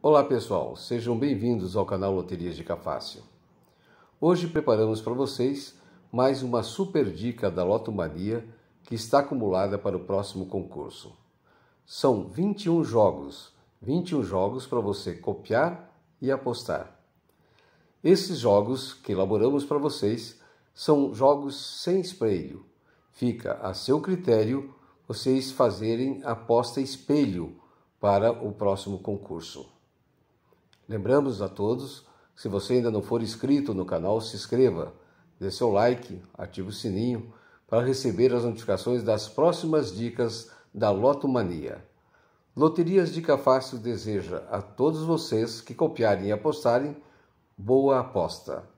Olá pessoal, sejam bem-vindos ao canal Loterias de Cafácio. Hoje preparamos para vocês mais uma super dica da Lotomania que está acumulada para o próximo concurso. São 21 jogos, 21 jogos para você copiar e apostar. Esses jogos que elaboramos para vocês são jogos sem espelho. Fica a seu critério vocês fazerem aposta espelho para o próximo concurso. Lembramos a todos, se você ainda não for inscrito no canal, se inscreva, dê seu like, ative o sininho para receber as notificações das próximas dicas da Lotomania. Loterias Dica Fácil deseja a todos vocês que copiarem e apostarem boa aposta.